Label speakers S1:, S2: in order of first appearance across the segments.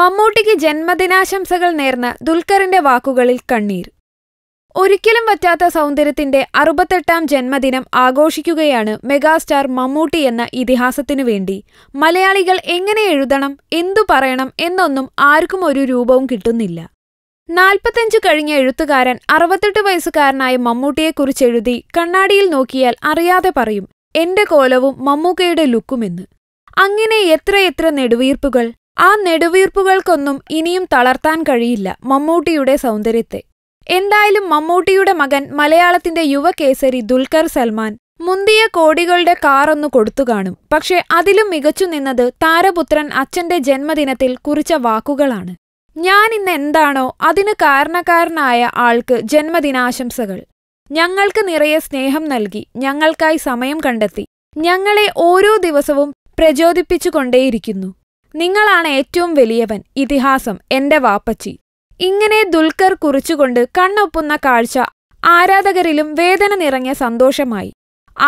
S1: മമ്മൂട്ടിക്ക് ജന്മദിനാശംസകൾ നേർന്ന ദുൽഖറിന്റെ വാക്കുകളിൽ കണ്ണീർ ഒരിക്കലും പറ്റാത്ത സൗന്ദര്യത്തിന്റെ അറുപത്തെട്ടാം ജന്മദിനം ആഘോഷിക്കുകയാണ് മെഗാസ്റ്റാർ മമ്മൂട്ടി എന്ന ഇതിഹാസത്തിനു വേണ്ടി മലയാളികൾ എങ്ങനെ എഴുതണം എന്തു പറയണം എന്നൊന്നും ആർക്കും ഒരു രൂപവും കിട്ടുന്നില്ല നാൽപ്പത്തഞ്ചു കഴിഞ്ഞ എഴുത്തുകാരൻ അറുപത്തെട്ട് വയസ്സുകാരനായ മമ്മൂട്ടിയെക്കുറിച്ചെഴുതി കണ്ണാടിയിൽ നോക്കിയാൽ അറിയാതെ പറയും എന്റെ കോലവും മമ്മൂക്കയുടെ ലുക്കുമെന്ന് അങ്ങനെ എത്രയെത്ര നെടുവീർപ്പുകൾ ആ നെടുവീർപ്പുകൾക്കൊന്നും ഇനിയും തളർത്താൻ കഴിയില്ല മമ്മൂട്ടിയുടെ സൗന്ദര്യത്തെ എന്തായാലും മമ്മൂട്ടിയുടെ മകൻ മലയാളത്തിന്റെ യുവകേസരി ദുൽഖർ സൽമാൻ മുന്തിയ കോടികളുടെ കാറൊന്നു കൊടുത്തു കാണും പക്ഷെ അതിലും മികച്ചു നിന്നത് താരപുത്രൻ അച്ഛന്റെ ജന്മദിനത്തിൽ കുറിച്ച വാക്കുകളാണ് ഞാൻ ഇന്ന് എന്താണോ അതിന് കാരണക്കാരനായ ആൾക്ക് ജന്മദിനാശംസകൾ ഞങ്ങൾക്ക് നിറയെ സ്നേഹം നൽകി ഞങ്ങൾക്കായി സമയം കണ്ടെത്തി ഞങ്ങളെ ഓരോ ദിവസവും പ്രചോദിപ്പിച്ചുകൊണ്ടേയിരിക്കുന്നു നിങ്ങളാണ് ഏറ്റവും വലിയവൻ ഇതിഹാസം എന്റെ വാപ്പച്ചി ഇങ്ങനെ ദുൽഖർ കുറിച്ചുകൊണ്ട് കണ്ണൊപ്പുന്ന കാഴ്ച ആരാധകരിലും വേദന നിറഞ്ഞ സന്തോഷമായി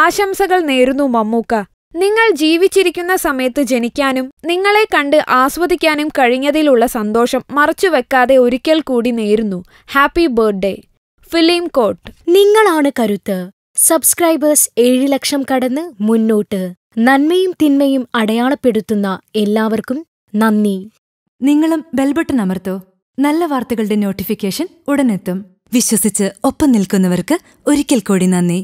S1: ആശംസകൾ നേരുന്നു മമ്മൂക്ക നിങ്ങൾ ജീവിച്ചിരിക്കുന്ന സമയത്ത് ജനിക്കാനും നിങ്ങളെ കണ്ട് ആസ്വദിക്കാനും കഴിഞ്ഞതിലുള്ള സന്തോഷം മറച്ചുവെക്കാതെ ഒരിക്കൽ കൂടി നേരുന്നു ഹാപ്പി ബർത്ത്ഡേ ഫിലിം കോട്ട് നിങ്ങളാണ് കരുത്ത്
S2: സബ്സ്ക്രൈബേഴ്സ് ഏഴ് ലക്ഷം കടന്ന് മുന്നോട്ട് നന്മയും തിന്മയും അടയാളപ്പെടുത്തുന്ന എല്ലാവർക്കും നന്ദി നിങ്ങളും ബെൽബട്ടൺ അമർത്തോ നല്ല വാർത്തകളുടെ നോട്ടിഫിക്കേഷൻ ഉടനെത്തും വിശ്വസിച്ച് ഒപ്പം നിൽക്കുന്നവർക്ക് ഒരിക്കൽ കൂടി നന്ദി